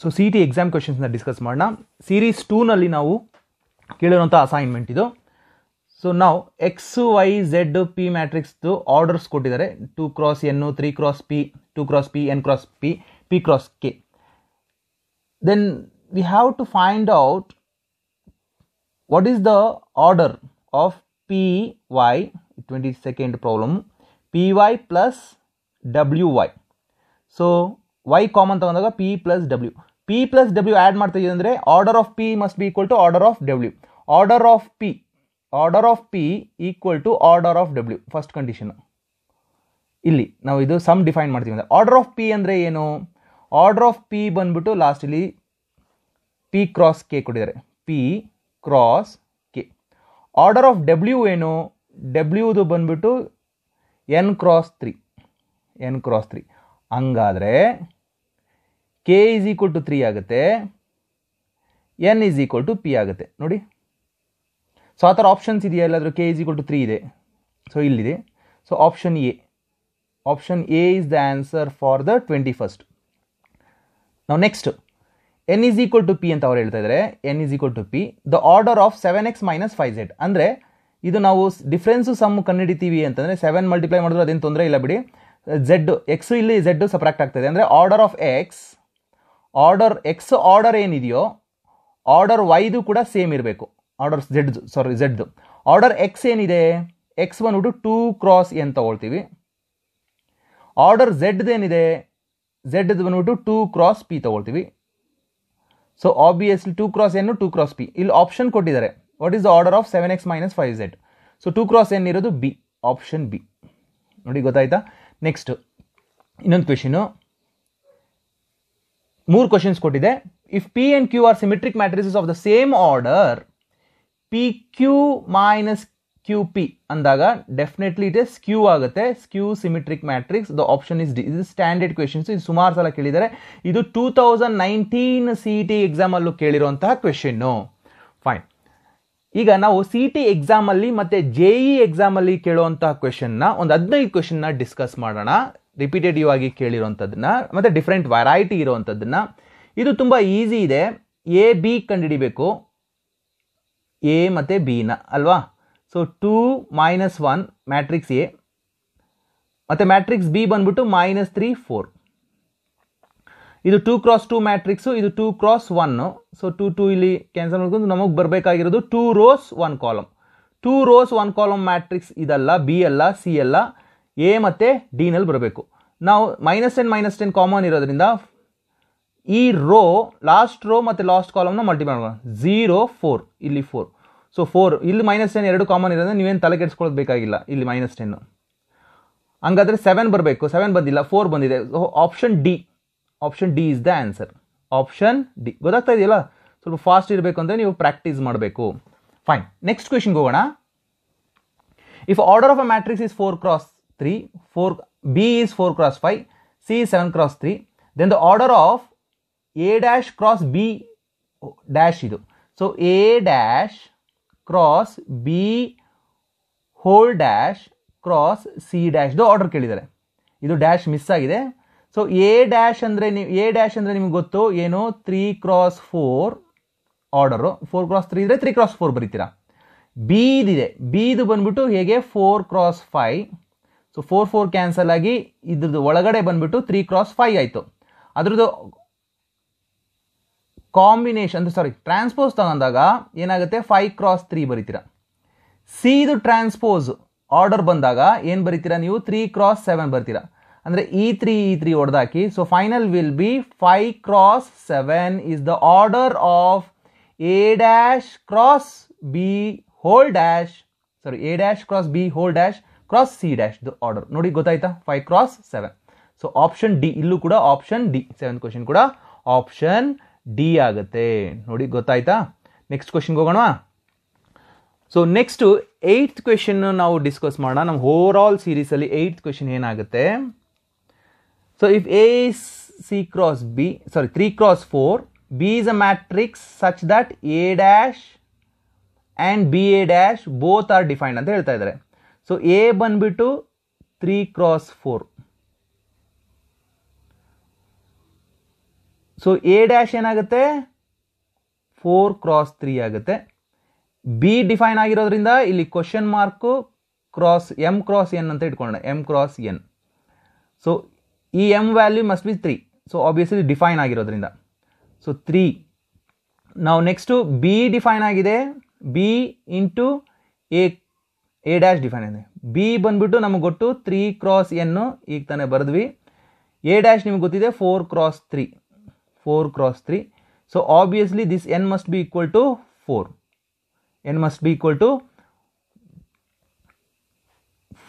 So C T exam ಕ್ವೆಶನ್ಸ್ನ discuss ಮಾಡೋಣ series ಟೂನಲ್ಲಿ ನಾವು ಕೇಳಿರುವಂಥ ಅಸೈನ್ಮೆಂಟ್ ಇದು ಸೊ ನಾವು ಎಕ್ಸ್ ವೈ ಝೆಡ್ ಪಿ ಮ್ಯಾಟ್ರಿಕ್ಸ್ದು ಆರ್ಡರ್ಸ್ ಕೊಟ್ಟಿದ್ದಾರೆ two cross N three cross P two cross P N cross P P cross K then we have to find out what is the order of P Y twenty second problem P Y plus W Y so Y common ತಗೊಂಡಾಗ P plus W P plus W add ಮಾಡ್ತಾ ಅಂದರೆ order of P must be equal to order of W order of P order of P equal to order of W first condition ಇಲ್ಲಿ ನಾವು ಇದು some define ಮಾಡ್ತೀವಿ ಅಂದರೆ order of P ಅಂದರೆ ಏನು order of P ಬಂದ್ಬಿಟ್ಟು ಲಾಸ್ಟಲ್ಲಿ P cross K ಕೊಟ್ಟಿದ್ದಾರೆ P cross K order of W ಏನು ಡಬ್ಲ್ಯೂದು ಬಂದ್ಬಿಟ್ಟು N cross three N cross three ಹಂಗಾದರೆ K is equal to three ಆಗುತ್ತೆ N is equal to P ಆಗುತ್ತೆ ನೋಡಿ ಸೊ ಆ ಥರ ಆಪ್ಷನ್ಸ್ ಇದೆಯಾ ಎಲ್ಲಾದರೂ K is equal to three ಇದೆ ಸೊ ಇಲ್ಲಿದೆ so option A option A is the answer for the twenty first ನಾವು next N is equal to P ಅಂತ ಅವ್ರು ಹೇಳ್ತಾ ಇದ್ದಾರೆ N is equal to P the order of seven X minus five Z ಅಂದರೆ ಇದು ನಾವು difference some ಕಂಡುಹಿಡಿತೀವಿ ಅಂತಂದರೆ seven multiply ಮಾಡಿದ್ರು ಅದೇನು ತೊಂದರೆ ಇಲ್ಲ ಬಿಡಿ ಝೆಡ್ ಎಕ್ಸು ಇಲ್ಲಿ ಝೆಡ್ಡು ಸಪ್ರಾಕ್ಟ್ ಆಗ್ತದೆ ಅಂದರೆ order of X order X order ಏನಿದೆಯೋ ಆರ್ಡರ್ ವೈದು ಕೂಡ ಸೇಮ್ ಇರಬೇಕು ಆರ್ಡರ್ ಝೆಡ್ ಸಾರಿ ಝೆಡ್ದು ಆರ್ಡರ್ ಎಕ್ಸ್ ಏನಿದೆ ಎಕ್ಸ್ e ಬಂದ್ಬಿಟ್ಟು ಟೂ ಕ್ರಾಸ್ ಎನ್ ತಗೊಳ್ತೀವಿ ಆರ್ಡರ್ ಏನಿದೆ ಝೆಡ್ದು ಬಂದ್ಬಿಟ್ಟು ಟೂ ಕ್ರಾಸ್ ಪಿ ತಗೊಳ್ತೀವಿ so obviously two cross N two cross P ಇಲ್ಲಿ ಆಪ್ಷನ್ ಕೊಟ್ಟಿದ್ದಾರೆ what is the order of seven X minus five Z so two cross N ಇರೋದು B option B ನೋಡಿ ಗೊತ್ತಾಯ್ತಾ ನೆಕ್ಸ್ಟ್ ಇನ್ನೊಂದು ಕ್ವೆಶನು ಮೂರು questions ಕೊಟ್ಟಿದೆ if P and Q are symmetric matrices of the same order P Q minus Q P ಅಂದಾಗ definitely it is Q ಆಗುತ್ತೆ skew symmetric matrix the option is D ಇದು standard questions ಇದು ಸುಮಾರು ಸಲ ಕೇಳಿದ್ದಾರೆ ಇದು two thousand nineteen C E T ಎಕ್ಸಾಮಲ್ಲೂ ಕೇಳಿರುವಂತಹ ಕ್ವೆಶನ್ನು ಫೈನ್ ಈಗ ನಾವು ಸಿ ಟಿ e ಎಕ್ಸಾಮಲ್ಲಿ ಮತ್ತು ಜೆಇ ಇ e ಎಕ್ಸಾಮಲ್ಲಿ ಕೇಳುವಂತಹ ಕ್ವೆಶನ್ನ ಒಂದು ಹದಿನೈದು ಕ್ವೆಶನ್ನ ಡಿಸ್ಕಸ್ ಮಾಡೋಣ ರಿಪೀಟೆಡಿವ್ ಆಗಿ ಕೇಳಿರೋಂಥದ್ದನ್ನ ಮತ್ತು ಡಿಫ್ರೆಂಟ್ ವೆರೈಟಿ ಇರುವಂಥದ್ದನ್ನ ಇದು ತುಂಬ ಈಸಿ ಇದೆ ಎ ಬಿ ಕಂಡುಹಿಡಿಬೇಕು ಎ ಮತ್ತು ನ ಅಲ್ವಾ so two minus one matrix A ಮತ್ತು ಮ್ಯಾಟ್ರಿಕ್ಸ್ ಬಿ ಬಂದ್ಬಿಟ್ಟು ಮೈನಸ್ ತ್ರೀ ಫೋರ್ ಇದು ಟೂ ಕ್ರಾಸ್ ಟೂ ಮ್ಯಾಟ್ರಿಕ್ಸು ಇದು two cross one so two two ಇಲ್ಲಿ ಕ್ಯಾನ್ಸಲ್ ಮಾಡ್ಕೊಂಡು ನಮಗೆ ಬರಬೇಕಾಗಿರೋದು two rows one column two rows one column matrix ಇದಲ್ಲ B ಅಲ್ಲ ಸಿ ಅಲ್ಲ ಎ ಮತ್ತು ನಲ್ಲಿ ಬರಬೇಕು ನಾವು minus ten minus ten common ಇರೋದ್ರಿಂದ ಈ ರೋ ಲಾಸ್ಟ್ ರೋ ಮತ್ತು ಲಾಸ್ಟ್ ಕಾಲಮ್ನ ಮಲ್ಟಿಪ್ಲೈ ಮಾಡೋಣ ಝೀರೋ ಫೋರ್ ಇಲ್ಲಿ ಫೋರ್ ಸೊ ಫೋರ್ ಇಲ್ಲಿ ಮೈನಸ್ ಟೆನ್ ಎರಡು ಕಾಮನ್ ಇರೋದ್ರೆ ನೀವೇನು ತಲೆ ಕೆಡಿಸ್ಕೊಳ್ಳೋದು ಬೇಕಾಗಿಲ್ಲ ಇಲ್ಲಿ ಮೈನಸ್ ಟೆನ್ನು ಹಂಗಾದರೆ ಸೆವೆನ್ ಬರಬೇಕು ಸೆವೆನ್ ಬಂದಿಲ್ಲ ಫೋರ್ ಬಂದಿದೆ option D option D is the answer option D ಗೊತ್ತಾಗ್ತಾ ಇದೆಯಲ್ಲ ಸ್ವಲ್ಪ ಫಾಸ್ಟ್ ಇರಬೇಕು ಅಂದರೆ ನೀವು ಪ್ರಾಕ್ಟೀಸ್ ಮಾಡಬೇಕು ಫೈನ್ ನೆಕ್ಸ್ಟ್ ಕ್ವೆಶನ್ಗೆ ಹೋಗೋಣ if order of a matrix is four cross 3, 4, B is 4 cross 5, C is 7 cross 3. Then the order of A dash cross B dash ಇದು So A dash cross B whole dash cross C ಡ್ಯಾಶ್ದು order ಕೇಳಿದ್ದಾರೆ ಇದು dash miss ಆಗಿದೆ so A dash ಅಂದರೆ ನೀವು A dash ಅಂದರೆ ನಿಮ್ಗೆ ಗೊತ್ತು ಏನು three cross four order four cross three ಇದ್ದರೆ ತ್ರೀ ಕ್ರಾಸ್ ಫೋರ್ ಬರೀತೀರಾ ಬೀದಿದೆ ಇದಿದೆ ಬಿ ಇದು ಬಂದ್ಬಿಟ್ಟು ಹೇಗೆ four cross five so four four cancel ಆಗಿ ಇದ್ರದ್ದು ಒಳಗಡೆ ಬಂದ್ಬಿಟ್ಟು ತ್ರೀ ಕ್ರಾಸ್ ಫೈವ್ ಆಯಿತು ಅದ್ರದ್ದು ಕಾಂಬಿನೇಷನ್ ಅಂದರೆ ಸಾರಿ ಟ್ರಾನ್ಸ್ಪೋಸ್ ತಗೊಂಡಾಗ ಏನಾಗುತ್ತೆ ಫೈವ್ ಕ್ರಾಸ್ ತ್ರೀ ಬರೀತೀರ ಸಿ ಇದು ಟ್ರಾನ್ಸ್ಪೋಸ್ ಆರ್ಡರ್ ಬಂದಾಗ ಏನು ಬರೀತೀರ ನೀವು ತ್ರೀ ಕ್ರಾಸ್ ಸೆವೆನ್ ಬರ್ತೀರಾ ಅಂದರೆ ಇ ತ್ರೀ ಇ ತ್ರೀ ಹೊಡೆದಾಕಿ so final will be five cross seven is the order of A dash cross B whole dash sorry A dash cross B whole dash cross C dash the order ನೋಡಿ ಗೊತ್ತಾಯ್ತಾ five cross seven so option D ಇಲ್ಲೂ ಕೂಡ option D seven question ಕೂಡ option D ಆಗುತ್ತೆ ನೋಡಿ ಗೊತ್ತಾಯ್ತಾ next question ಹೋಗೋಣ so next eight question ನಾವು ಡಿಸ್ಕಸ್ ಮಾಡೋಣ ನಮ್ಮ ಓವರ್ ಆಲ್ ಸೀರೀಸಲ್ಲಿ ಏಯ್ತ್ ಕ್ವೆಶನ್ ಏನಾಗುತ್ತೆ so if A C cross B sorry three cross four B is a matrix such that A dash and B A dash both are defined ಅಂತ ಹೇಳ್ತಾ ಇದ್ದಾರೆ so A ಬಂದ್ಬಿಟ್ಟು three cross four so A dash ಏನಾಗುತ್ತೆ four cross three ಆಗುತ್ತೆ B define ಆಗಿರೋದ್ರಿಂದ ಇಲ್ಲಿ question mark cross M cross N ಅಂತ ಇಟ್ಕೊಂಡೆ ಎಮ್ ಕ್ರಾಸ್ ಎನ್ ಸೊ ಈ M value must be three so obviously define ಆಗಿರೋದ್ರಿಂದ so three ನಾವು next B define ಆಗಿದೆ B into A A dash define ಆಗಿದೆ B ಬಂದ್ಬಿಟ್ಟು ನಮಗೆ ಗೊತ್ತು ತ್ರೀ ಕ್ರಾಸ್ ಎನ್ ಈಗ ತಾನೇ ಬರೆದ್ವಿ ಎ ಡ್ಯಾಶ್ ನಿಮ್ಗೆ ಗೊತ್ತಿದೆ four cross three four cross three so obviously this N must be equal to four N must be equal to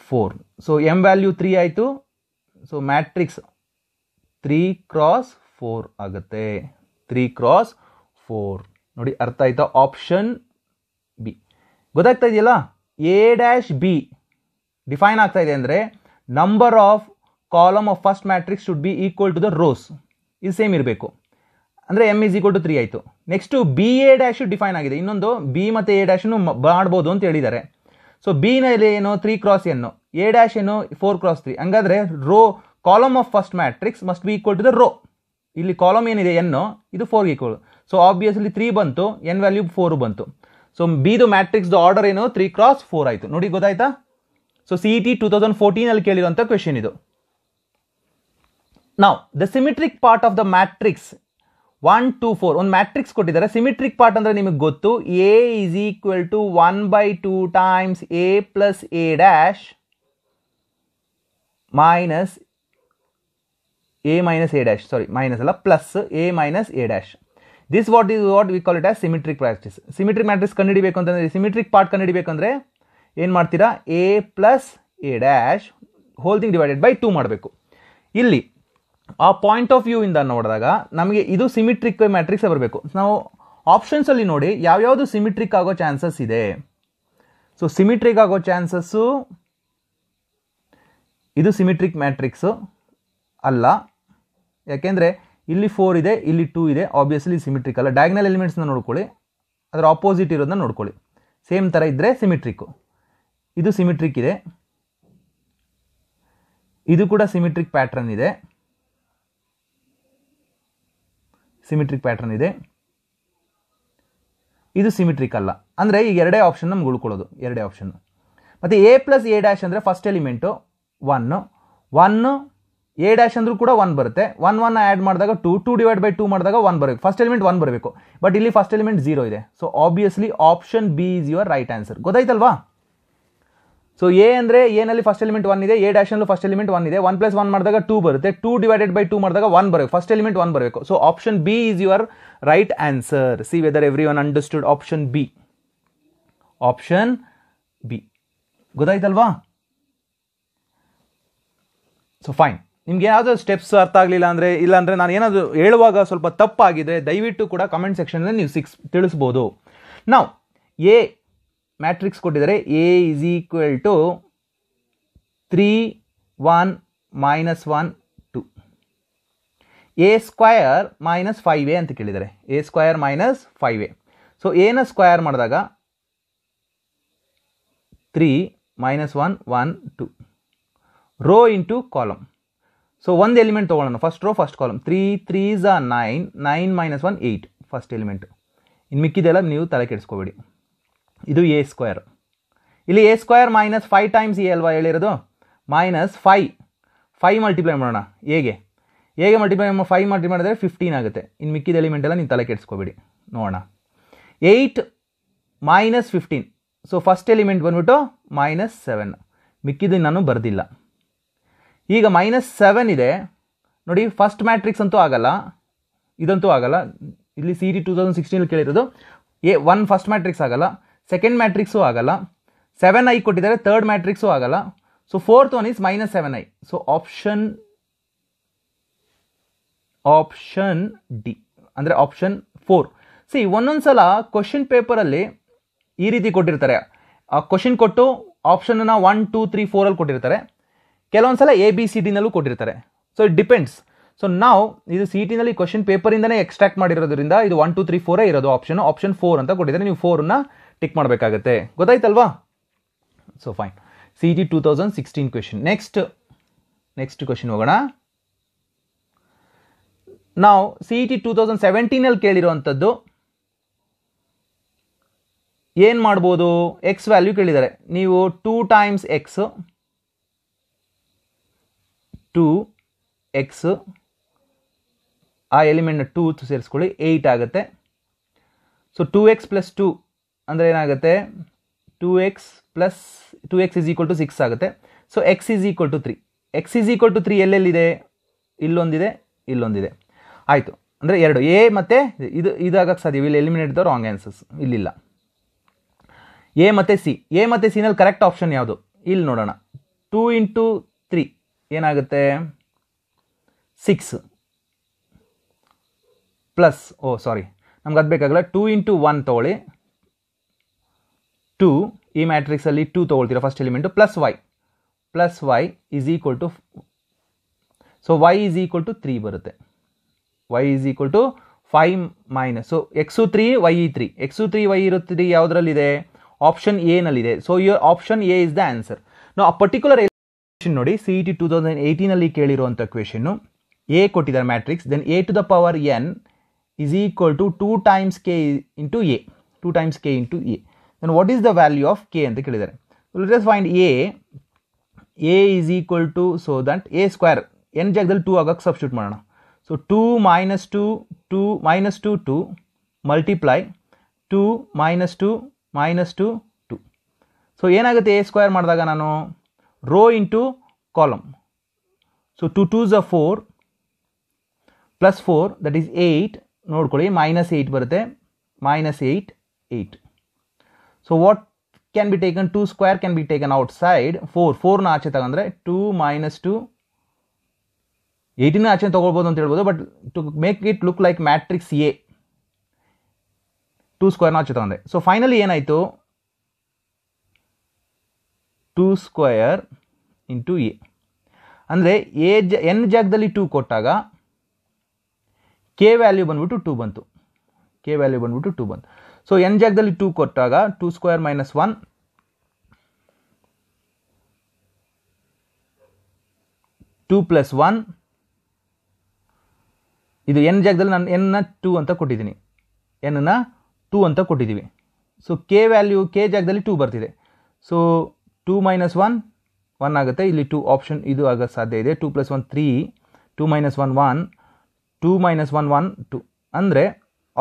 four so M value three ಆಯಿತು so matrix three cross four ಆಗುತ್ತೆ three cross four ನೋಡಿ ಅರ್ಥ ಆಯ್ತಾ option B ಗೊತ್ತಾಗ್ತಾ ಇದೆಯಲ್ಲ A dash B define ಆಗ್ತಾ ಇದೆ ಅಂದರೆ number of column of first matrix should be equal to the rows ಇದು ಸೇಮ್ ಇರಬೇಕು ಅಂದರೆ M is equal to three ಆಯಿತು next B A dash define ಆಗಿದೆ ಇನ್ನೊಂದು ಬಿ ಮತ್ತು ಎ ಡ್ಯಾಶನ್ನು ಮಾಡ್ಬೋದು ಅಂತ ಹೇಳಿದ್ದಾರೆ ಸೊ ಬಿನಲ್ಲಿ ಏನು three cross N A dash ಏನು ಫೋರ್ ಕ್ರಾಸ್ ತ್ರೀ ಹಂಗಾದ್ರೆ row column of first matrix must be equal to the row ಇಲ್ಲಿ ಕಾಲಮ್ ಏನಿದೆ ಎನ್ನು ಇದು ಫೋರ್ಗೆ ಈಕ್ವಲ್ ಸೊ ಆಬ್ವಿಯಸ್ಲಿ ತ್ರೀ ಬಂತು ಎನ್ ವ್ಯಾಲ್ಯೂ ಫೋರು ಬಂತು ಸೊ ಬಿ ದು ಮ್ಯಾಟ್ರಿಕ್ಸ್ ಆರ್ಡರ್ ಏನು ತ್ರೀ ಕ್ರಾಸ್ ಫೋರ್ ಆಯಿತು ನೋಡಿ ಗೊತ್ತಾಯ್ತಾ so C E T two thousand ಫೋರ್ಟೀನಲ್ಲಿ ಕೇಳಿರುವಂಥ ಕ್ವೆಶನ್ ಇದು ನಾವು the symmetric part of the matrix one to four ಒಂದು ಮ್ಯಾಟ್ರಿಕ್ಸ್ ಕೊಟ್ಟಿದ್ದಾರೆ ಸಿಮಿಟ್ರಿಕ್ ಪಾರ್ಟ್ ಅಂದರೆ ನಿಮಗೆ ಗೊತ್ತು A is equal to one by two times A plus A dash minus A minus A dash sorry minus ಅಲ್ಲ plus A minus A dash this what is what we call it ಆ symmetric practice symmetric matrix ಕಂಡುಹಿಡಿಬೇಕು ಅಂತಂದರೆ symmetric part ಕಂಡುಹಿಡಿಬೇಕಂದ್ರೆ ಏನು ಮಾಡ್ತೀರಾ A plus A dash whole thing divided by two ಮಾಡಬೇಕು ಇಲ್ಲಿ ಆ ಪಾಯಿಂಟ್ ಆಫ್ ವ್ಯೂ ಇಂದ ನೋಡಿದಾಗ ನಮಗೆ ಇದು ಸಿಮಿಟ್ರಿಕ್ ಮ್ಯಾಟ್ರಿಕ್ಸ್ ಬರಬೇಕು ನಾವು ಆಪ್ಷನ್ಸಲ್ಲಿ ನೋಡಿ ಯಾವ್ಯಾವುದು ಸಿಮಿಟ್ರಿಕ್ ಆಗೋ ಚಾನ್ಸಸ್ ಇದೆ ಸೊ ಸಿಮಿಟ್ರಿಕ್ ಆಗೋ ಚಾನ್ಸಸ್ಸು ಇದು ಸಿಮಿಟ್ರಿಕ್ ಮ್ಯಾಟ್ರಿಕ್ಸು ಅಲ್ಲ ಯಾಕೆಂದರೆ ಇಲ್ಲಿ ಫೋರ್ ಇದೆ ಇಲ್ಲಿ ಟೂ ಇದೆ ಆಬ್ವಿಯಸ್ಲಿ ಸಿಮಿಟ್ರಿಕ್ ಅಲ್ಲ ಡಯಾಗ್ನಲ್ ಎಲಿಮೆಂಟ್ಸ್ನ ನೋಡ್ಕೊಳ್ಳಿ ಅದರ ಆಪೋಸಿಟ್ ಇರೋದನ್ನ ನೋಡ್ಕೊಳ್ಳಿ ಸೇಮ್ ಥರ ಇದ್ದರೆ ಸಿಮಿಟ್ರಿಕ್ಕು ಇದು ಸಿಮಿಟ್ರಿಕ್ ಇದೆ ಇದು ಕೂಡ ಸಿಮಿಟ್ರಿಕ್ ಪ್ಯಾಟ್ರನ್ ಇದೆ ಸಿಮಿಟ್ರಿಕ್ ಪ್ಯಾಟ್ರನ್ ಇದೆ ಇದು ಸಿಮಿಟ್ರಿಕ್ ಅಲ್ಲ ಅಂದರೆ ಈಗ ಎರಡೇ ಆಪ್ಷನ್ ನಮ್ಗೆ ಉಳ್ಕೊಳ್ಳೋದು ಎರಡೇ ಆಪ್ಷನ್ನು ಮತ್ತು ಎ ಪ್ಲಸ್ ಎ ಡ್ಯಾಶ್ ಅಂದರೆ first element one one A dash ಅಂದ್ರೂ ಕೂಡ ಒನ್ ಬರುತ್ತೆ ಒನ್ ಒನ್ ಆ್ಯಡ್ ಮಾಡಿದಾಗ two two divide by two ಮಾಡಿದಾಗ ಒನ್ ಬರಬೇಕು ಫಸ್ಟ್ ಎಲಿಮೆಂಟ್ ಒನ್ ಬರಬೇಕು ಬಟ್ ಇಲ್ಲಿ ಫಸ್ಟ್ ಎಲಿಮೆಂಟ್ ಜೀರೋ ಇದೆ so obviously option B is your right answer ಗೊತ್ತಾಯ್ತಲ್ವಾ ಸೊ ಎ ಅಂದರೆ ಏನಲ್ಲಿ ಫಸ್ಟ್ ಎಲಿಮೆಂಟ್ ಒನ್ ಇದೆ ಎ ಡ್ಯಾಶನಲ್ಲೂ ಫಸ್ಟ್ ಎಲಿಮೆಂಟ್ ಒನ್ ಇದೆ ಒನ್ ಪ್ಲಸ್ ಒನ್ ಮಾಡಿದಾಗ ಟೂ ಬರುತ್ತೆ ಟೂ ಡಿವೈಡೆಡ್ ಬೈ ಟೂ ಮಾಡಿದಾಗ ಒನ್ ಬರಬೇಕು ಫಸ್ಟ್ ಎಲಿಮೆಂಟ್ ಒನ್ ಬರಬೇಕು so option B is your right answer see whether everyone understood option B option B ಗೊತ್ತಾಯ್ತಲ್ವಾ so fine ನಿಮ್ಗೆ ಯಾವುದೋ steps ಅರ್ಥ ಆಗಲಿಲ್ಲ ಅಂದರೆ ಇಲ್ಲಾಂದರೆ ನಾನು ಏನಾದರೂ ಹೇಳುವಾಗ ಸ್ವಲ್ಪ ತಪ್ಪಾಗಿದ್ದರೆ ದಯವಿಟ್ಟು ಕೂಡ ಕಮೆಂಟ್ ಸೆಕ್ಷನಲ್ಲಿ ನೀವು ಸಿಕ್ಸ್ ತಿಳಿಸ್ಬೋದು ನಾವು ಎ ಮ್ಯಾಟ್ರಿಕ್ಸ್ ಕೊಟ್ಟಿದ್ದಾರೆ A is equal to three one minus one two A square minus five A ಅಂತ ಕೇಳಿದ್ದಾರೆ A square minus five A so ಎನ ಸ್ಕ್ವಯರ್ ಮಾಡಿದಾಗ three minus one one two row into column so ಒಂದು element ತೊಗೊಳ್ಳೋಣ first row first column three three ಝ nine nine minus one eight first element ಇನ್ನು ಮಿಕ್ಕಿದೆಲ್ಲ ನೀವು ತಲೆ ಕೆಡಿಸ್ಕೋಬೇಡಿ ಇದು ಎ ಸ್ಕ್ವೇರ್ ಇಲ್ಲಿ A square minus five times A ಅಲ್ವಾ ಹೇಳಿರೋದು ಮೈನಸ್ ಫೈ ಫೈ ಮಲ್ಟಿಪ್ಲೈ ಮಾಡೋಣ ಹೇಗೆ ಹೇಗೆ ಮಲ್ಟಿಪ್ಲೈ ಫೈ ಮಲ್ಟಿಪ್ಲೈ ಮಾಡಿದ್ರೆ ಫಿಫ್ಟೀನ್ ಆಗುತ್ತೆ ಇನ್ನು ಮಿಕ್ಕಿದ ಎಲಿಮೆಂಟ್ ಎಲ್ಲ ನೀವು ತಲೆ ಕೆಡಿಸ್ಕೋಬೇಡಿ ನೋಡೋಣ eight minus fifteen so first element ಬಂದ್ಬಿಟ್ಟು ಮೈನಸ್ ಸೆವೆನ್ ಮಿಕ್ಕಿದ್ದು ನಾನು ಬರೆದಿಲ್ಲ ಈಗ ಮೈನಸ್ ಸೆವೆನ್ ಇದೆ ನೋಡಿ ಫಸ್ಟ್ ಮ್ಯಾಟ್ರಿಕ್ಸ್ ಅಂತೂ ಆಗಲ್ಲ ಇದಂತೂ ಆಗಲ್ಲ ಇಲ್ಲಿ ಸಿ ಡಿ ಟೂ ತೌಸಂಡ್ ಸಿಕ್ಸ್ಟೀನಲ್ಲಿ ಕೇಳಿರೋದು ಎ ಒನ್ ಫಸ್ಟ್ ಮ್ಯಾಟ್ರಿಕ್ಸ್ ಆಗಲ್ಲ ಸೆಕೆಂಡ್ ಮ್ಯಾಟ್ರಿಕ್ಸು ಆಗಲ್ಲ ಸೆವೆನ್ ಐ ಕೊಟ್ಟಿದ್ದಾರೆ ತರ್ಡ್ ಮ್ಯಾಟ್ರಿಕ್ಸು ಆಗಲ್ಲ so fourth one is minus seven I so option option D ಅಂದರೆ ಆಪ್ಷನ್ ಫೋರ್ ಸಿ ಒಂದೊಂದು ಸಲ ಕ್ವಶನ್ ಪೇಪರಲ್ಲಿ ಈ ರೀತಿ ಕೊಟ್ಟಿರ್ತಾರೆ ಆ ಕ್ವಶನ್ ಕೊಟ್ಟು ಆಪ್ಷನ್ನ ಒನ್ ಟೂ ತ್ರೀ ಫೋರಲ್ಲಿ ಕೊಟ್ಟಿರ್ತಾರೆ ಕೆಲವೊಂದ್ಸಲ ಎ ಬಿ ಸಿ ಡಿನಲ್ಲೂ ಕೊಟ್ಟಿರ್ತಾರೆ ಸೊ ಇಟ್ ಡಿಪೆಂಡ್ಸ್ ಸೊ ನಾವು ಇದು ಸಿ ಟಿನಲ್ಲಿ ಕ್ವಶನ್ ಪೇಪರಿಂದನೇ ಎಕ್ಸ್ಟ್ರಾಕ್ಟ್ ಮಾಡಿರೋದ್ರಿಂದ ಇದು ಒನ್ ಟು ತ್ರೀ ಫೋರೇ ಇರೋದು ಆಪ್ಷನ್ ಆಪ್ಷನ್ ಫೋರ್ ಅಂತ ಕೊಟ್ಟಿದ್ದಾರೆ ನೀವು ಫೋರನ್ನ ಟಿಕ್ ಮಾಡಬೇಕಾಗುತ್ತೆ ಗೊತ್ತಾಯ್ತಲ್ವಾ so fine C T two thousand sixteen question next next question ಹೋಗೋಣ ನಾವು ಸಿ ಟಿ ಟೂ ತೌಸಂಡ್ ಸೆವೆಂಟೀನಲ್ಲಿ ಕೇಳಿರುವಂಥದ್ದು ಏನು ಮಾಡ್ಬೋದು ಎಕ್ಸ್ ವ್ಯಾಲ್ಯೂ ಕೇಳಿದ್ದಾರೆ ನೀವು two times X two X ಆ ಎಲಿಮೆಂಟ್ನ ಟೂ ಸೇರಿಸ್ಕೊಳ್ಳಿ ಏಯ್ಟ್ ಆಗುತ್ತೆ so two X plus two ಅಂದರೆ ಏನಾಗುತ್ತೆ two X plus two X is equal to six ಆಗುತ್ತೆ so X is equal to three X is equal to three ಎಲ್ಲೆಲ್ಲಿದೆ ಇಲ್ಲೊಂದಿದೆ ಇಲ್ಲೊಂದಿದೆ ಆಯಿತು ಅಂದರೆ ಎರಡು ಎ ಮತ್ತು ಇದು ಇದಾಗಕ್ಕೆ ಸಾಧ್ಯ ಇಲ್ಲಿ ಎಲಿಮಿನೇಟ್ ದ ರಾಂಗ್ ಆನ್ಸರ್ಸ್ ಇಲ್ಲಿಲ್ಲ ಎ ಮತ್ತು ಸಿ ಎ ಮತ್ತು ಸಿನಲ್ಲಿ ಕರೆಕ್ಟ್ ಆಪ್ಷನ್ ಯಾವುದು ಇಲ್ಲಿ ನೋಡೋಣ ಟೂ ಇಂಟು ಏನಾಗುತ್ತೆ ಸಿಕ್ಸ್ ಪ್ಲಸ್ ಓ ಸಾರಿ ನಮ್ಗೆ ಅದು ಬೇಕಾಗಲ್ಲ ಟೂ ಇಂಟು ಒನ್ ತೊಗೊಳ್ಳಿ ಟೂ ಈ ಮ್ಯಾಟ್ರಿಕ್ಸಲ್ಲಿ ಟೂ ತೊಗೊಳ್ತೀರಾ first element plus Y plus Y is equal to so Y is equal to three ಬರುತ್ತೆ Y is equal to five minus so x three Y ಇ three X three Y ಇರುತ್ತೆ three ಯಾವುದರಲ್ಲಿದೆ option ಎನಲ್ಲಿದೆ so your option A is the answer ನಾವು ಆ particular ನೋಡಿ C E T two thousand ಏಯ್ಟೀನಲ್ಲಿ ಕೇಳಿರುವಂಥ ಕ್ವೆಶನ್ನು ಎ ಕೊಟ್ಟಿದ್ದಾರೆ matrix then A to the power N is equal to two times K into A two times K into A then what is the value of K ಅಂತ ಕೇಳಿದ್ದಾರೆ yes find A A is equal to so that A square N ಜಾಗದಲ್ಲಿ two ಆಗೋಕ್ಕೆ substitute ಮಾಡೋಣ so two minus two two minus two two multiply two minus two minus two two so ಏನಾಗುತ್ತೆ A square ಮಾಡಿದಾಗ ನಾನು row into column so 2 twos uh four plus four that is 8 ನೋಡ್ಕೊಳ್ಳಿ minus eight ಬರುತ್ತೆ minus eight eight so what can be taken two square can be taken outside four ಫೋರ್ನ ಆಚೆ ತಗೊಂಡ್ರೆ two minus to ಏಯ್ಟಿನ ಆಚೆ ತೊಗೊಳ್ಬೋದು ಅಂತ ಹೇಳ್ಬೋದು but to make it look like matrix A two ಸ್ಕ್ವೇರ್ನ ಆಚೆ ತಗೊಂಡ್ರೆ ಸೊ ಫೈನಲಿ ಏನಾಯಿತು ಟೂ ಸ್ಕ್ವಯರ್ ಇಂಟು ಎ ಅಂದರೆ ಎ ಜ ಎನ್ ಜಾಗದಲ್ಲಿ ಟೂ ಕೊಟ್ಟಾಗ ಕೆ ವ್ಯಾಲ್ಯೂ ಬಂದ್ಬಿಟ್ಟು ಟೂ ಬಂತು ಕೆ ವ್ಯಾಲ್ಯೂ ಬಂದ್ಬಿಟ್ಟು ಟೂ ಬಂತು ಸೊ ಎನ್ ಜಾಗದಲ್ಲಿ ಟೂ ಕೊಟ್ಟಾಗ two square minus one two plus one ಇದು ಎನ್ ಜಾಗದಲ್ಲಿ ನಾನು ಎನ್ನ ಟೂ ಅಂತ ಕೊಟ್ಟಿದ್ದೀನಿ ಎನ್ನ ಟೂ ಅಂತ ಕೊಟ್ಟಿದ್ದೀವಿ ಸೊ ಕೆ ವ್ಯಾಲ್ಯೂ ಕೆ ಜಾಗದಲ್ಲಿ ಟೂ ಬರ್ತಿದೆ so two minus one one ಆಗುತ್ತೆ ಇಲ್ಲಿ ಟೂ ಆಪ್ಷನ್ ಇದು ಆಗೋ ಸಾಧ್ಯ ಇದೆ two plus one three two minus one one two minus one one two ಅಂದರೆ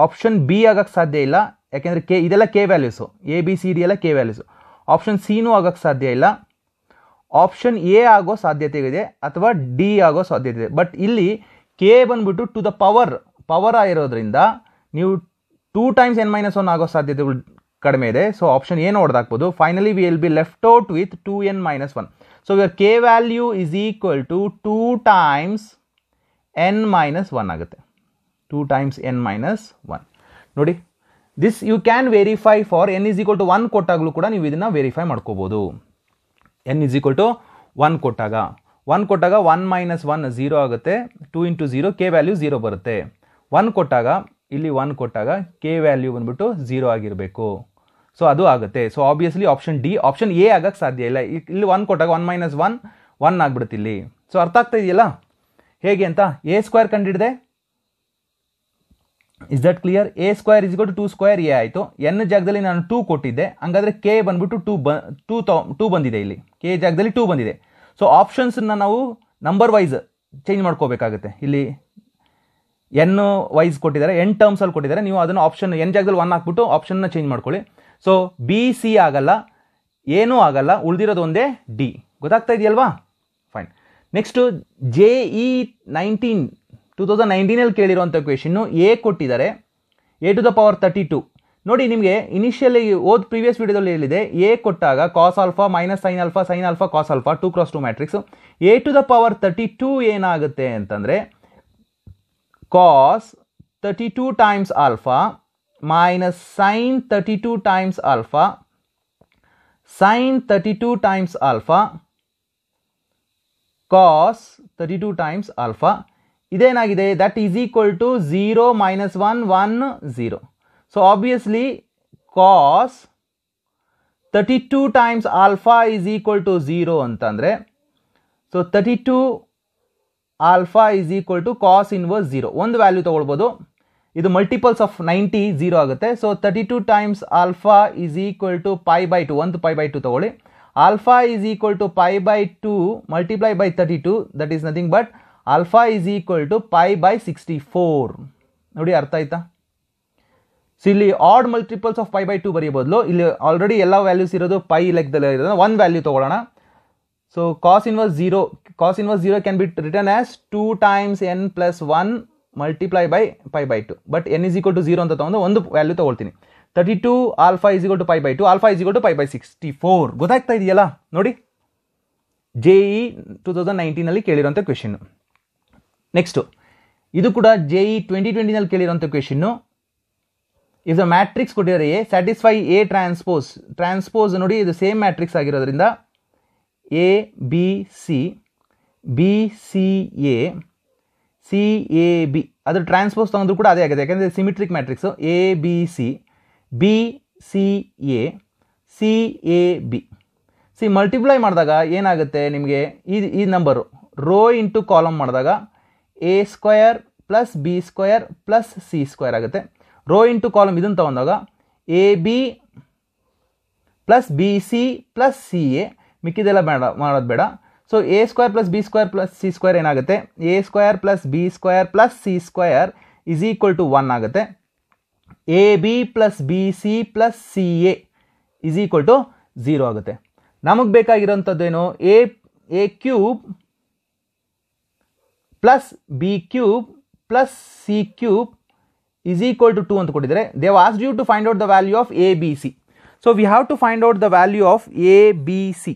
ಆಪ್ಷನ್ ಬಿ ಆಗೋಕ್ಕೆ ಸಾಧ್ಯ ಇಲ್ಲ ಯಾಕೆಂದರೆ ಕೆ ಇದೆಲ್ಲ K values A B C D ಎಲ್ಲ ಕೆ ವ್ಯಾಲ್ಯೂಸು ಆಪ್ಷನ್ ಸಿನೂ ಆಗೋಕ್ಕೆ ಸಾಧ್ಯ ಇಲ್ಲ ಆಪ್ಷನ್ ಎ ಆಗೋ ಸಾಧ್ಯತೆ ಇದೆ ಅಥವಾ ಡಿ ಆಗೋ ಸಾಧ್ಯತೆ ಇದೆ ಬಟ್ ಇಲ್ಲಿ ಕೆ ಬಂದ್ಬಿಟ್ಟು ಟು ದ ಪವರ್ ಪವರ್ ಆಗಿರೋದ್ರಿಂದ ನೀವು two times N minus one ಆಗೋ ಸಾಧ್ಯತೆಗಳು ಕಡಿಮೆ ಇದೆ ಸೊ ಆಪ್ಷನ್ ಏನು ಹೊಡೆದಾಕ್ಬೋದು finally we will be left out with two N minus one so your K value is equal to two times N minus one ಆಗುತ್ತೆ two times N minus one ನೋಡಿ this you can verify for N is equal to one ಕೊಟ್ಟಾಗಲೂ ಕೂಡ ನೀವು ಇದನ್ನು verify ಮಾಡ್ಕೋಬೋದು N is equal to one ಕೊಟ್ಟಾಗ one ಕೊಟ್ಟಾಗ one minus one zero ಆಗುತ್ತೆ two into zero K value zero ಬರುತ್ತೆ ಒನ್ ಕೊಟ್ಟಾಗ ಇಲ್ಲಿ ಒನ್ ಕೊಟ್ಟಾಗ ಕೆ ವ್ಯಾಲ್ಯೂ ಬಂದ್ಬಿಟ್ಟು ಝೀರೋ ಆಗಿರಬೇಕು ಸೊ ಅದು ಆಗುತ್ತೆ so obviously option D option A ಆಗಕ್ಕೆ ಸಾಧ್ಯ ಇಲ್ಲ ಇಲ್ಲಿ ಒನ್ ಕೊಟ್ಟಾಗ ಒನ್ ಮೈನಸ್ ಒನ್ ಒನ್ ಆಗ್ಬಿಡುತ್ತೆ ಇಲ್ಲಿ ಸೊ ಅರ್ಥ ಆಗ್ತಾ ಇದೆಯಲ್ಲ ಹೇಗೆ ಅಂತ ಎ ಸ್ಕ್ವೇರ್ ಕಂಡಿಡಿದೆ is that clear A square is two square A ಆಯಿತು ಎನ್ ಜಾಗದಲ್ಲಿ ನಾನು ಟೂ ಕೊಟ್ಟಿದ್ದೆ ಹಂಗಾದ್ರೆ ಕೆ ಬಂದ್ಬಿಟ್ಟು ಟೂ ಬ ಟೂ ತೌ ಟೂ ಬಂದಿದೆ ಇಲ್ಲಿ ಕೆ ಜಾಗದಲ್ಲಿ ಟೂ ಬಂದಿದೆ ಸೊ ಆಪ್ಷನ್ಸ್ನ ನಾವು ನಂಬರ್ ವೈಸ್ ಚೇಂಜ್ ಮಾಡ್ಕೋಬೇಕಾಗುತ್ತೆ ಇಲ್ಲಿ ಎನ್ ವೈಸ್ ಕೊಟ್ಟಿದ್ದಾರೆ ಎನ್ ಟರ್ಮ್ಸ್ ಅಲ್ಲಿ ಕೊಟ್ಟಿದ್ದಾರೆ ನೀವು ಅದನ್ನು ಆಪ್ಷನ್ ಎನ್ ಜಾಗದಲ್ಲಿ ಒನ್ ಹಾಕ್ಬಿಟ್ಟು ಆಪ್ಷನ್ನ ಚೇಂಜ್ ಮಾಡ್ಕೊಳ್ಳಿ ಸೊ ಬಿ ಸಿ ಆಗಲ್ಲ ಏನೂ ಆಗಲ್ಲ ಉಳಿದಿರೋದು ಒಂದೇ ಡಿ ಗೊತ್ತಾಗ್ತಾ ಇದೆಯಲ್ವಾ fine next J E nineteen two thousand ನೈನ್ಟೀನಲ್ಲಿ ಕೇಳಿರುವಂಥ ಕ್ವೆಶನ್ನು ಎ ಕೊಟ್ಟಿದ್ದಾರೆ A to the power thirty two ನೋಡಿ ನಿಮಗೆ ಇನಿಷಿಯಲಿ ಓದ್ ಪ್ರೀವಿಯಸ್ ವೀಡಿಯೋದಲ್ಲಿ ಹೇಳಿದೆ ಎ ಕೊಟ್ಟಾಗ cos alpha minus sine alpha sine alpha cos alpha two cross to matrix A to the power thirty two ಏನಾಗುತ್ತೆ ಅಂತಂದರೆ cos 32 times alpha minus sine 32 times alpha sine 32 times alpha cos 32 times alpha ಇದೇನಾಗಿದೆ that is equal to zero minus one one zero so obviously cos thirty two times alpha is equal to zero ಅಂತಂದರೆ so thirty two alpha is equal to cos inverse zero ಒಂದು value ತೊಗೊಳ್ಬೋದು ಇದು multiples of ninety zero ಆಗುತ್ತೆ so thirty two times alpha is equal to pi by two ಒಂದು pi by two ತೊಗೊಳ್ಳಿ alpha is equal to pi by two multiply by thirty two that is nothing but alpha is equal to pi by sixty four ನೋಡಿ ಅರ್ಥ ಆಯ್ತಾ so ಇಲ್ಲಿ odd multiples of pi by two ಬರೆಯಬಹುದು ಇಲ್ಲಿ already ಎಲ್ಲ values ಇರೋದು pi ಲೆಕ್ಕದಲ್ಲಿ ಇರೋದು ಒಂದು ವ್ಯಾಲ್ಯೂ ತೊಗೊಳ್ಳೋಣ So cos inverse 0, cos inverse 0 can be written as 2 times N plus one multiply by pi by two but N is equal to 0 ಅಂತ ತಗೊಂಡು ಒಂದು ವ್ಯಾಲ್ಯೂ ತಗೊಳ್ತೀನಿ thirty two alpha is equal to pi by two alpha is equal pi by sixty four ಗೊತ್ತಾಗ್ತಾ ಇದೆಯಲ್ಲ ನೋಡಿ J E two thousand ನೈನ್ಟೀನಲ್ಲಿ ಕೇಳಿರೋಂಥ ಕ್ವೆಶನ್ನು ನೆಕ್ಸ್ಟು ಇದು ಕೂಡ ಜೆ ಇ ಟ್ವೆಂಟಿ ಟ್ವೆಂಟಿನಲ್ಲಿ ಕೇಳಿರೋಂಥ ಕ್ವೆಶನ್ನು ಇಫ್ ದ ಮ್ಯಾಟ್ರಿಕ್ಸ್ ಕೊಟ್ಟಿದ್ದಾರೆ ಸ್ಯಾಟಿಸ್ಫೈ ಎ ಟ್ರಾನ್ಸ್ಪೋಸ್ ಟ್ರಾನ್ಸ್ಪೋಸ್ ನೋಡಿ ಇದು ಸೇಮ್ ಮ್ಯಾಟ್ರಿಕ್ಸ್ ಆಗಿರೋದ್ರಿಂದ A B C B C A C A B ಅದ್ರ ಟ್ರಾನ್ಸ್ಪೋಸ್ ತೊಗೊಂಡ್ರು ಕೂಡ ಅದೇ ಆಗಿದೆ ಯಾಕೆಂದರೆ symmetric matrix A B C B C A C A B C multiply ಮಾಡಿದಾಗ ಏನಾಗುತ್ತೆ ನಿಮಗೆ ಈ ಈ ನಂಬರು ರೋ ಇಂಟು ಕಾಲಮ್ ಮಾಡಿದಾಗ A square plus B square plus C square ಆಗುತ್ತೆ ರೋ ಇಂಟು ಕಾಲಮ್ ಇದನ್ನು ತೊಗೊಂಡಾಗ A B plus B C plus C A ಮಿಕ್ಕಿದೆಲ್ಲ ಬೇಡ ಮಾಡೋದು ಬೇಡ so A square plus B square plus C square ಏನಾಗುತ್ತೆ A square plus B square plus C square is equal to one ಆಗುತ್ತೆ A B plus B C plus C A is equal to zero ಆಗುತ್ತೆ ನಮಗೆ ಬೇಕಾಗಿರೋಂಥದ್ದೇನು A A cube plus B cube plus C cube is equal to two ಅಂತ ಕೊಟ್ಟಿದ್ದಾರೆ they was you to find out the value of A B C so we have to find out the value of A B c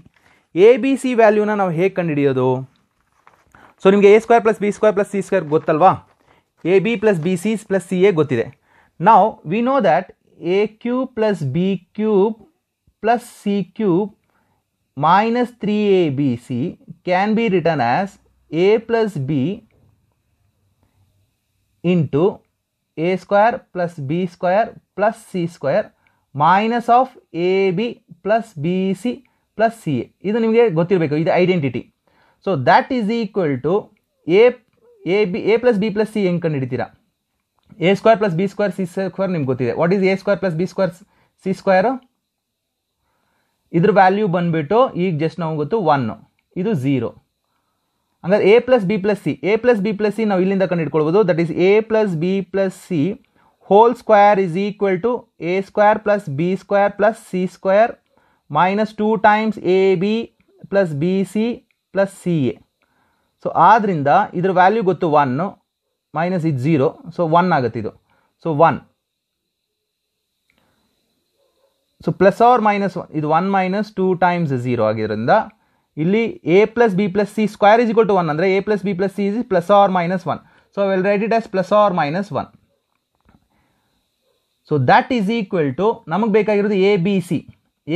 a b c व्याल्यून ना हे कंडो सो निगे a square plus b square plus c square गलवा a b plus b c plus c a गए ना वि know that a cube plus b cube plus c cube minus three a b c can be written as a plus b into a square plus b square plus c square minus आफ् a b plus b c plus C a ಇದು ನಿಮಗೆ ಗೊತ್ತಿರಬೇಕು ಇದು identity so that is equal to a a b a plus b plus c ಹೆಂಗೆ ಕಂಡುಹಿಡಿತೀರಾ a square plus B square c square ನಿಮ್ಗೆ ಗೊತ್ತಿದೆ what is a square plus B square c square ಇದ್ರ value ಬಂದುಬಿಟ್ಟು ಈಗ just ನಾವು ಗೊತ್ತು one ಇದು ಝೀರೋ ಹಂಗಾದ್ರೆ a plus b plus C a plus b plus c ನಾವು ಇಲ್ಲಿಂದ ಕಂಡುಹಿಡ್ಕೊಳ್ಬೋದು that is a plus b plus c whole square is equal to a square plus B square plus C square minus times two a B plus B C plus C a so ಆದ್ದರಿಂದ ಇದರ value ಗೊತ್ತು one minus ಇದು zero so one ಆಗುತ್ತೆ ಇದು so one so plus or minus one ಇದು one minus two times zero ಆಗಿರೋದ್ರಿಂದ ಇಲ್ಲಿ a plus b plus C square is equal to one ಅಂದರೆ a plus b plus c is plus or minus one so well write it as plus or minus one so that is equal to ನಮಗೆ ಬೇಕಾಗಿರೋದು a B C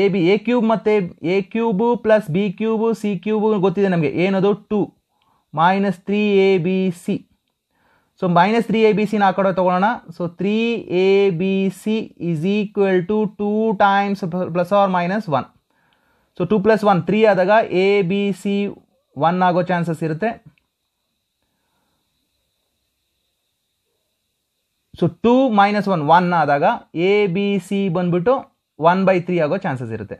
A b a cube ಮತ್ತು a cube plus b cube c cube ಗೊತ್ತಿದೆ ನಮಗೆ ಏನದು to minus three a B C so minus three a b ಸಿನ ಆ ಕಡೆ ತೊಗೊಳ್ಳೋಣ so three a B c is equal to two times plus or minus one so two plus one three ಆದಾಗ a B c one ಆಗೋ chances ಇರುತ್ತೆ so two minus one one ಆದಾಗ a B c ಬಂದ್ಬಿಟ್ಟು one by three ಆಗೋ chances ಇರುತ್ತೆ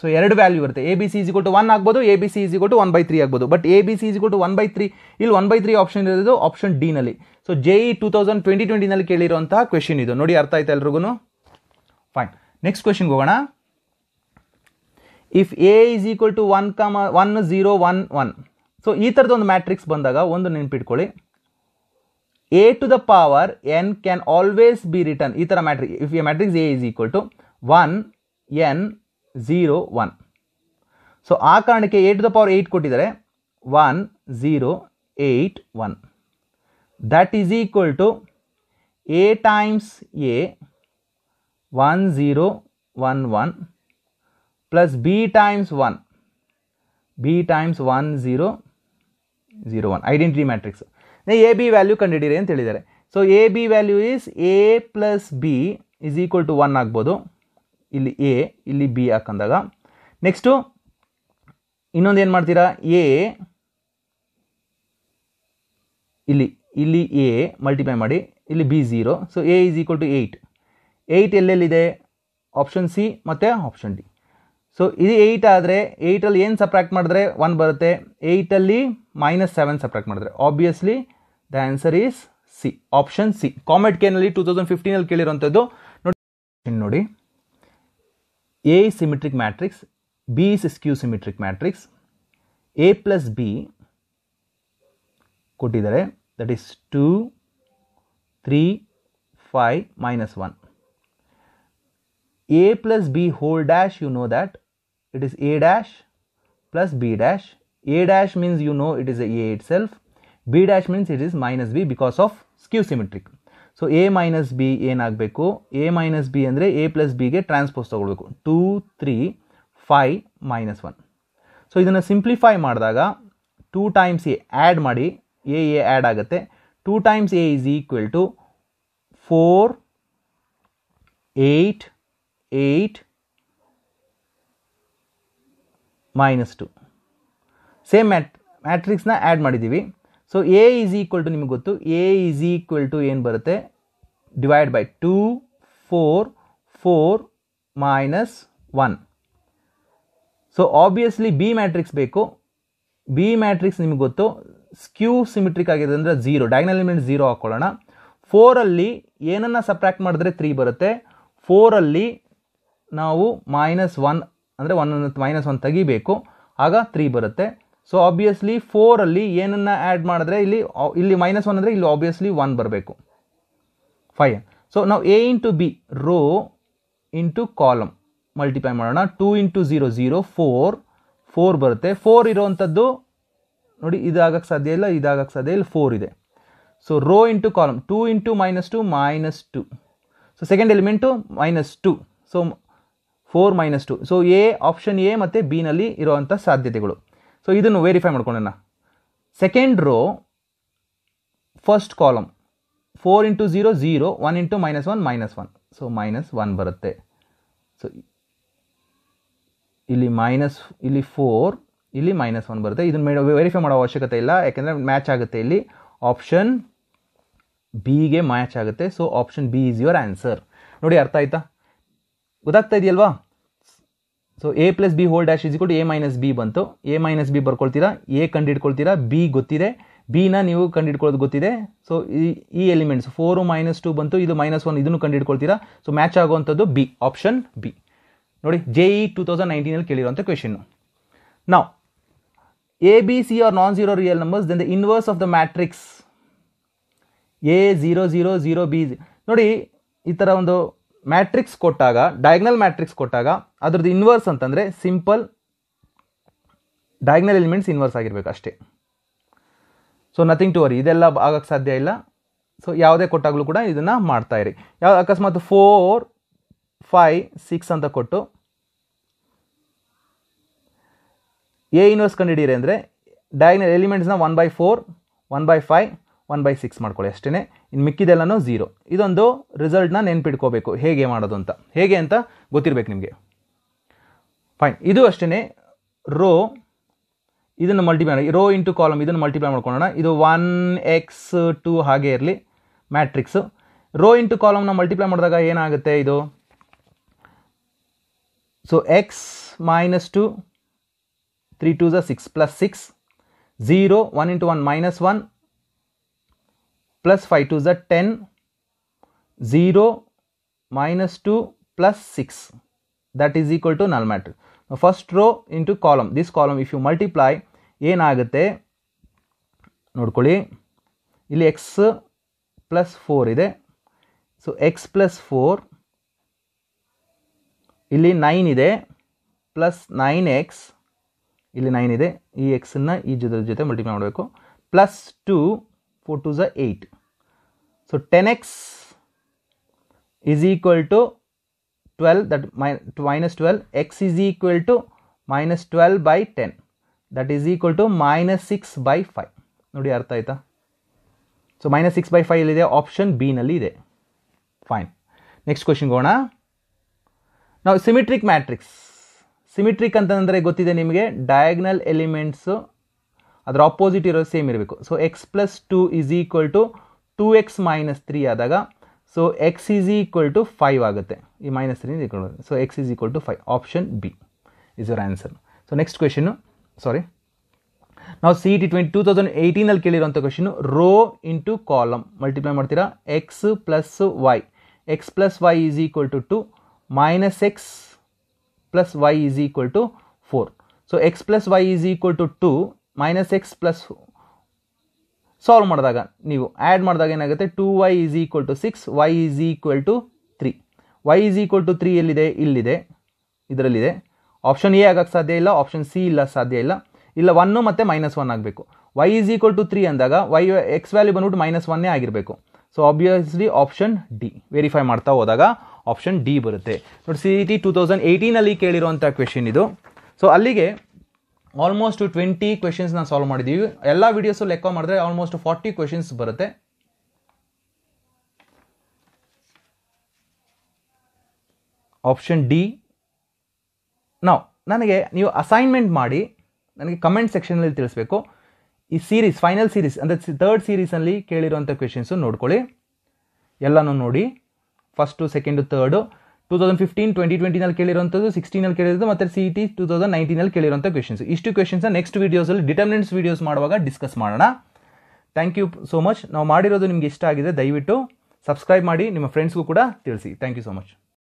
so ಎರಡು value ಇರುತ್ತೆ a B c is equal to one ಆಗ್ಬೋದು a B c is equal to one by three ಆಗ್ಬೋದು but a B c is equal to one by three ಇಲ್ಲಿ one by three option ಇರೋದು option ಡಿನಲ್ಲಿ so J E two thousand twenty ಟ್ವೆಂಟಿನಲ್ಲಿ ಕೇಳಿರುವಂತಹ question ಇದು ನೋಡಿ ಅರ್ಥ ಆಯ್ತಾ ಎಲ್ರಿಗೂ ಫೈನ್ ನೆಕ್ಸ್ಟ್ ಕ್ವೆಶನ್ಗೆ ಹೋಗೋಣ if a is equal to one comma one zero one one so ಈ ಒಂದು ಮ್ಯಾಟ್ರಿಕ್ಸ್ ಬಂದಾಗ ಒಂದು ನೆನ್ಪಿಟ್ಕೊಳ್ಳಿ a to the power n can always be written ಈ ಥರ matrix if a matrix a is equal to one n zero one so ಆ ಕಾರಣಕ್ಕೆ a to the power eight ಕೊಟ್ಟಿದ್ದಾರೆ one zero eight one that is equal to a times a one zero one one plus b times one b times one zero zero one identity matrix a b value ಕಂಡುಹಿಡಿಯಿರಿ ಅಂತ ಹೇಳಿದ್ದಾರೆ so a b value is a plus b is equal to one ಆಗ್ಬೋದು ಇಲ್ಲಿ A ಇಲ್ಲಿ B ಹಾಕಂದಾಗ next ಇನ್ನೊಂದು ಏನು ಮಾಡ್ತೀರಾ A ಇಲ್ಲಿ ಇಲ್ಲಿ ಎ ಮಲ್ಟಿಪ್ಲೈ ಮಾಡಿ ಇಲ್ಲಿ b zero so a is equal to eight eight ಎಲ್ಲೆಲ್ಲಿದೆ ಆಪ್ಷನ್ ಸಿ ಮತ್ತು ಆಪ್ಷನ್ ಡಿ ಸೊ ಇದು ಏಯ್ಟ್ ಆದರೆ ಏಯ್ಟಲ್ಲಿ ಏನು ಸಪ್ರಾಕ್ಟ್ ಮಾಡಿದ್ರೆ ಒನ್ ಬರುತ್ತೆ ಏಯ್ಟಲ್ಲಿ ಮೈನಸ್ ಸೆವೆನ್ ಸಪ್ರಾಕ್ಟ್ ಮಾಡಿದ್ರೆ obviously the answer is c option c comment ಕೇನಲ್ಲಿ ಟೂ ತೌಸಂಡ್ ಫಿಫ್ಟೀನಲ್ಲಿ ಕೇಳಿರುವಂಥದ್ದು ನೋಡಿ ನೋಡಿ A is symmetric matrix, B is skew symmetric matrix, A plus B that is 2, 3, 5, minus 1. A plus B whole dash you know that it is A dash plus B dash. A dash means you know it is A itself, B dash means it is minus B because of skew symmetric. So a minus b ಏನಾಗಬೇಕು a minus b ಅಂದರೆ a plus ಬಿಗೆ transpose ತೊಗೊಳ್ಬೇಕು two three five minus one so ಇದನ್ನು simplify ಮಾಡಿದಾಗ two times a add ಮಾಡಿ a a add ಆಗುತ್ತೆ two times a is equal to four eight eight minus two same ಮ್ಯಾಟ್ ಮ್ಯಾಟ್ರಿಕ್ಸ್ನ add ಮಾಡಿದ್ದೀವಿ so a is equal to ನಿಮಗೆ ಗೊತ್ತು a is equal to ಏನು ಬರುತ್ತೆ divide by two four four minus one so obviously b matrix ಬೇಕು b matrix ನಿಮಗೆ ಗೊತ್ತು ಸ್ಕ್ಯೂ ಸಿಮಿಟ್ರಿಕ್ ಆಗಿದೆ ಅಂದರೆ ಝೀರೋ ಡೈನಲ್ ಎಲಿಮೆಂಟ್ ಝೀರೋ ಹಾಕ್ಕೊಳ್ಳೋಣ ಫೋರಲ್ಲಿ ಏನನ್ನು ಸಪ್ರ್ಯಾಕ್ಟ್ ಮಾಡಿದ್ರೆ ತ್ರೀ ಬರುತ್ತೆ ಫೋರಲ್ಲಿ ನಾವು ಮೈನಸ್ ಒನ್ ಅಂದರೆ ಒನ್ ಮೈನಸ್ ಒನ್ ತೆಗಿಬೇಕು ಆಗ ತ್ರೀ ಬರುತ್ತೆ ಸೊ ಆಬ್ವಿಯಸ್ಲಿ ಫೋರಲ್ಲಿ ಏನನ್ನು ಆ್ಯಡ್ ಮಾಡಿದ್ರೆ ಇಲ್ಲಿ ಇಲ್ಲಿ ಮೈನಸ್ ಒನ್ ಅಂದರೆ ಇಲ್ಲಿ ಆಬ್ವಿಯಸ್ಲಿ ಒನ್ ಬರಬೇಕು ಫೈವ್ ಸೊ ನಾವು a into b row into column multiply ಮಾಡೋಣ two into zero zero four four ಬರುತ್ತೆ ಫೋರ್ ಇರೋವಂಥದ್ದು ನೋಡಿ ಇದಾಗಕ್ಕೆ ಸಾಧ್ಯ ಇಲ್ಲ ಇದಾಗಕ್ಕೆ ಸಾಧ್ಯ ಇಲ್ಲ ಫೋರ್ ಇದೆ so row into column two into minus two minus two so second element minus two so four minus two so a option a ಮತ್ತು ಬಿನಲ್ಲಿ ಇರೋವಂಥ ಸಾಧ್ಯತೆಗಳು ಸೊ ಇದನ್ನು ವೆರಿಫೈ ಮಾಡ್ಕೊಂಡೋಣ second row first column four into zero zero one into minus one minus one so minus one ಬರುತ್ತೆ so ಇಲ್ಲಿ minus ಇಲ್ಲಿ four ಇಲ್ಲಿ ಮೈನಸ್ ಒನ್ ಬರುತ್ತೆ ಇದನ್ನು ವೆರಿಫೈ ಮಾಡೋ ಅವಶ್ಯಕತೆ ಇಲ್ಲ ಯಾಕೆಂದರೆ ಮ್ಯಾಚ್ ಆಗುತ್ತೆ ಇಲ್ಲಿ ಆಪ್ಷನ್ ಬಿಗೆ ಮ್ಯಾಚ್ ಆಗುತ್ತೆ so option b is your answer ನೋಡಿ ಅರ್ಥ ಆಯ್ತಾ ಗೊತ್ತಾಗ್ತಾ ಇದೆಯಲ್ವಾ so a plus b whole dash ಇಸ್ಕೊಂಡು ಎ ಮೈನಸ್ ಬಿ ಬಂತು ಎ ಮೈನಸ್ ಬಿ ಬರ್ಕೊಳ್ತೀರಾ ಎ ಕಂಡು ಹಿಡ್ಕೊಳ್ತೀರಾ ಬಿ ಗೊತ್ತಿದೆ ಬಿನ ನೀವು ಕಂಡು ಹಿಡ್ಕೊಳ್ಳೋದು ಗೊತ್ತಿದೆ ಸೊ ಈ ಈ ಎಲಿಮೆಂಟ್ಸ್ ಫೋರು ಮೈನಸ್ ಟು ಬಂತು ಇದು ಮೈನಸ್ ಒನ್ ಇದನ್ನು ಕಂಡು ಹಿಡ್ಕೊಳ್ತೀರಾ ಸೊ ಮ್ಯಾಚ್ ಆಗುವಂಥದ್ದು ಬಿ ಆಪ್ಷನ್ ಬಿ ನೋಡಿ ಜೆ ಇ ಟೂ ತೌಸಂಡ್ ನೈನ್ಟೀನಲ್ಲಿ ಕೇಳಿರುವಂಥ ಕ್ವೆಶನ್ನು ನಾವು a B c are non zero real numbers then the inverse of the matrix a zero zero zero b ನೋಡಿ ಈ ಥರ ಒಂದು ಮ್ಯಾಟ್ರಿಕ್ಸ್ ಕೊಟ್ಟಾಗ ಡಯಾಗ್ನಲ್ ಮ್ಯಾಟ್ರಿಕ್ಸ್ ಕೊಟ್ಟಾಗ ಅದ್ರದ್ದು ಇನ್ವರ್ಸ್ ಅಂತಂದರೆ ಸಿಂಪಲ್ ಡಯಾಗ್ನಲ್ ಎಲಿಮೆಂಟ್ಸ್ ಇನ್ವರ್ಸ್ ಆಗಿರಬೇಕು ಅಷ್ಟೇ ಸೊ ನಥಿಂಗ್ ಟು ವರಿ ಇದೆಲ್ಲ ಆಗೋಕ್ಕೆ ಸಾಧ್ಯ ಇಲ್ಲ ಸೊ ಯಾವುದೇ ಕೊಟ್ಟಾಗಲೂ ಕೂಡ ಇದನ್ನು ಮಾಡ್ತಾ ಇರಿ ಯಾವ ಅಕಸ್ಮಾತ್ ಫೋರ್ ಫೈವ್ ಸಿಕ್ಸ್ ಅಂತ ಕೊಟ್ಟು ಎ ಇನ್ವರ್ಸ್ ಕಂಡು ಹಿಡೀರಿ ಅಂದರೆ ಡಯಾಗ್ನಲ್ ಎಲಿಮೆಂಟ್ಸ್ನ one by four one by five one by six ಮಾಡ್ಕೊಳ್ಳಿ ಅಷ್ಟೇ ಇನ್ನು ಮಿಕ್ಕಿದೆಲ್ಲನೂ ಝೀರೋ ಇದೊಂದು ರಿಸಲ್ಟ್ನ ನೆನ್ಪಿಟ್ಕೋಬೇಕು ಹೇಗೆ ಮಾಡೋದು ಅಂತ ಹೇಗೆ ಅಂತ ಗೊತ್ತಿರಬೇಕು ನಿಮಗೆ ಫೈನ್ ಇದು ಅಷ್ಟೇ ರೋ ಇದನ್ನು ಮಲ್ಟಿಪ್ಲೈ ಮಾಡಿ ರೋ ಇಂಟು ಕಾಲಮ್ ಇದನ್ನು ಮಲ್ಟಿಪ್ಲೈ ಮಾಡ್ಕೊಳ್ಳೋಣ ಇದು ಒನ್ ಎಕ್ಸ್ ಟು ಹಾಗೆ ಇರಲಿ ಮ್ಯಾಟ್ರಿಕ್ಸು ರೋ ಇಂಟು ಕಾಲಮ್ನ ಮಲ್ಟಿಪ್ಲೈ ಮಾಡಿದಾಗ ಏನಾಗುತ್ತೆ ಇದು so x minus two three two ಝ six plus six zero one into one minus one plus five two ಝ ten zero minus two plus six that is equal to null matrix first row into column this column if you multiply ಏನಾಗುತ್ತೆ ನೋಡ್ಕೊಳ್ಳಿ ಇಲ್ಲಿ x plus four ಇದೆ so x plus four ಇಲ್ಲಿ nine ಇದೆ plus nine x ಇಲ್ಲಿ nine ಇದೆ ಈ ಎಕ್ಸನ್ನು ಈ ಜೊತೆ ಜೊತೆ ಮಲ್ಟಿಪ್ಲೈ ಮಾಡಬೇಕು plus two 4 to the 8. So 10x is equal to 12 that mi minus 12 x is equal to minus 12 by ten that is equal to minus six by five ನೋಡಿ ಅರ್ಥ ಆಯ್ತಾ so minus six by five ಇಲ್ಲಿದೆ option ಬಿನಲ್ಲಿ ಇದೆ fine next question ಹೋಗೋಣ ನಾವು symmetric matrix symmetric ಅಂತಂದರೆ ಗೊತ್ತಿದೆ ನಿಮಗೆ ಡಯಾಗ್ನಲ್ ಎಲಿಮೆಂಟ್ಸು ಅದರ ಆಪೋಸಿಟ್ ಇರೋ ಸೇಮ್ ಇರಬೇಕು so x plus two is equal to two x minus three ಆದಾಗ so X is equal to five ಆಗುತ್ತೆ ಈ minus three equal so X is equal to five option B is your answer so next question sorry ನಾವು C T twenty two thousand ಏಯ್ಟೀನಲ್ಲಿ ಕೇಳಿರೋಂಥ question row into column multiply ಮಾಡ್ತೀರಾ x plus y x plus Y is equal to two minus x plus Y is equal to four so x plus Y is equal to two minus x plus solve ಮಾಡಿದಾಗ ನೀವು add ಮಾಡಿದಾಗ ಏನಾಗುತ್ತೆ two y is equal to six y is equal to three y is equal to three ಎಲ್ಲಿದೆ ಇಲ್ಲಿದೆ ಇದರಲ್ಲಿದೆ option A ಆಗೋಕ್ಕೆ ಸಾಧ್ಯ ಇಲ್ಲ ಆಪ್ಷನ್ ಸಿ ಇಲ್ಲ ಸಾಧ್ಯ ಇಲ್ಲ ಇಲ್ಲ ಒನ್ನು ಮತ್ತು ಮೈನಸ್ ಒನ್ ಆಗಬೇಕು y is equal to three ಅಂದಾಗ ವೈ ಎಕ್ಸ್ ವ್ಯಾಲ್ಯೂ ಬಂದ್ಬಿಟ್ಟು ಮೈನಸ್ ಒನ್ನೇ ಆಗಿರಬೇಕು so obviously option d verify ಮಾಡ್ತಾ ಹೋದಾಗ ಆಪ್ಷನ್ ಡಿ ಬರುತ್ತೆ ನೋಡಿ C E T two thousand ಏಯ್ಟೀನಲ್ಲಿ ಕೇಳಿರುವಂಥ ಕ್ವೆಶನ್ ಇದು ಸೊ ಅಲ್ಲಿಗೆ ಆಲ್ಮೋಸ್ಟ್ ಟ್ವೆಂಟಿ ನಾವು ಸಾಲ್ವ್ ಮಾಡಿದ್ದೀವಿ ಎಲ್ಲ ವೀಡಿಯೋಸು ಲೆಕ್ಕ ಮಾಡಿದ್ರೆ ಆಲ್ಮೋಸ್ಟ್ ಫಾರ್ಟಿ ಕ್ವೆಶನ್ಸ್ ಬರುತ್ತೆ ಆಪ್ಷನ್ ಡಿ ನಾವು ನನಗೆ ನೀವು ಅಸೈನ್ಮೆಂಟ್ ಮಾಡಿ ನನಗೆ ಕಮೆಂಟ್ ಸೆಕ್ಷನಲ್ಲಿ ತಿಳಿಸ್ಬೇಕು ಈ ಸೀರೀಸ್ ಫೈನಲ್ ಸೀರೀಸ್ ಅಂದರೆ ತರ್ಡ್ ಸೀರೀಸಲ್ಲಿ ಕೇಳಿರುವಂಥ ಕ್ವೆಶನ್ಸು ನೋಡ್ಕೊಳ್ಳಿ ಎಲ್ಲನೂ ನೋಡಿ first second third two thousand fifteen twenty ಟ್ವೆಂಟಿನಲ್ಲಿ ಕೇಳಿರುವಂಥದ್ದು ಸಿಕ್ಸ್ಟೀನಲ್ಲಿ ಕೇಳಿರೋದು ಮತ್ತು ಸಿ ಟಿ ಟೂ ತೌಸಂಡ್ ನೈನ್ಟೀನಲ್ಲಿ ಕೇಳಿರುವಂಥ ಕ್ವೆಶನ್ಸ್ ಇಷ್ಟು ಕ್ವೆಶನ್ಸ್ನ ನೆಕ್ಸ್ಟ್ ವೀಡಿಯೋಸಲ್ಲಿ ಡಿಟರ್ಮಿನೆಂಟ್ಸ್ ವೀಡಿಯೋಸ್ ಮಾಡುವಾಗ ಡಿಸ್ಕಸ್ ಮಾಡೋಣ ಥ್ಯಾಂಕ್ ಯು ಸೋ ಮಚ್ ನಾವು ಮಾಡಿರೋದು ನಿಮಗೆ ಇಷ್ಟ ಆಗಿದೆ ದಯವಿಟ್ಟು ಸಬ್ಸ್ಕ್ರೈಬ್ ಮಾಡಿ ನಿಮ್ಮ ಫ್ರೆಂಡ್ಸ್ಗೂ ಕೂಡ ತಿಳಿಸಿ ಥ್ಯಾಂಕ್ ಯು ಸೊ ಮಚ್